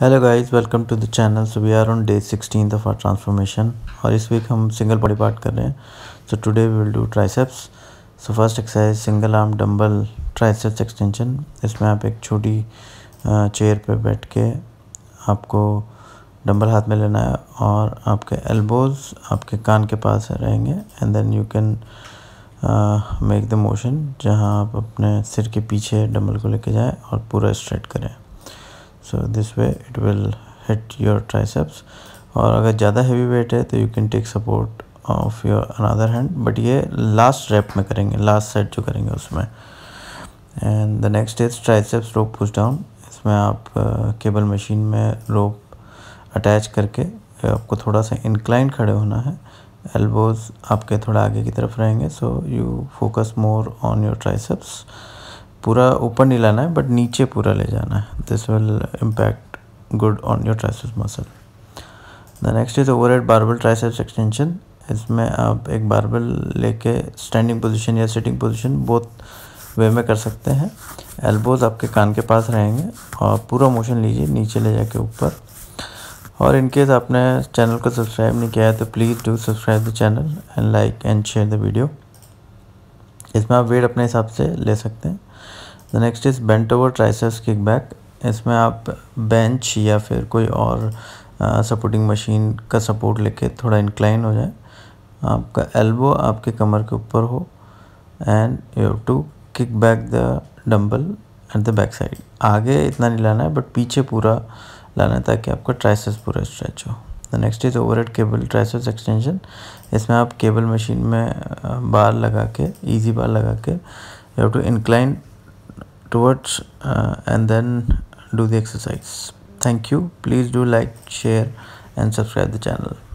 hello guys welcome to the channel so we are on day sixteen of our transformation और इस week हम single body part कर रहे हैं so today we will do triceps so first exercise single arm dumbbell triceps extension इसमें आप एक छोटी चेयर पर बैठ के आपको डंबल हाथ में लेना है और आपके एल्बोज आपके कान के पास रहेंगे and then you can make the motion जहाँ आप अपने सिर के पीछे डंबल को लेके जाएँ और पूरा स्ट्रेट करें so this way it will hit your triceps और अगर ज़्यादा हैवी वेट है तो you can take support of your another hand but ये लास्ट रेप में करेंगे लास्ट सेट जो करेंगे उसमें and the next is triceps rope push down इसमें आप केबल uh, मशीन में रोप अटैच करके आपको थोड़ा सा इंक्लाइन खड़े होना है एल्बोज आपके थोड़ा आगे की तरफ रहेंगे so you focus more on your triceps पूरा ऊपर नहीं लाना है बट नीचे पूरा ले जाना है this will impact good on your triceps muscle the next is overhead barbell triceps extension इसमें आप एक बारबल लेके स्टैंडिंग पोजीशन या सिटिंग पोजीशन बहुत वे में कर सकते हैं एल्बोज आपके कान के पास रहेंगे और पूरा मोशन लीजिए नीचे ले जाके ऊपर और इनकेस आपने चैनल को सब्सक्राइब नहीं किया है तो please do subscribe the channel and like and share the video इसमें आप वेट अपने हिसाब से ले सकते हैं the next is bent over triceps kickback इसमें आप बेंच या फिर कोई और सपोर्टिंग मशीन का सपोर्ट लेके थोड़ा इंक्लाइन हो जाए आपका एल्बो आपके कमर के ऊपर हो and you have to kick back the dumbbell at the back side आगे इतना नहीं लाना है बट पीछे पूरा लाना है ताकि आपका ट्राइसेस पूरा स्ट्रेच हो the next is overhead cable triceps extension इसमें आप केबल मशीन में बार लगा के ईजी बार लगा के you have to incline towards uh, and then do the exercise thank you please do like share and subscribe the channel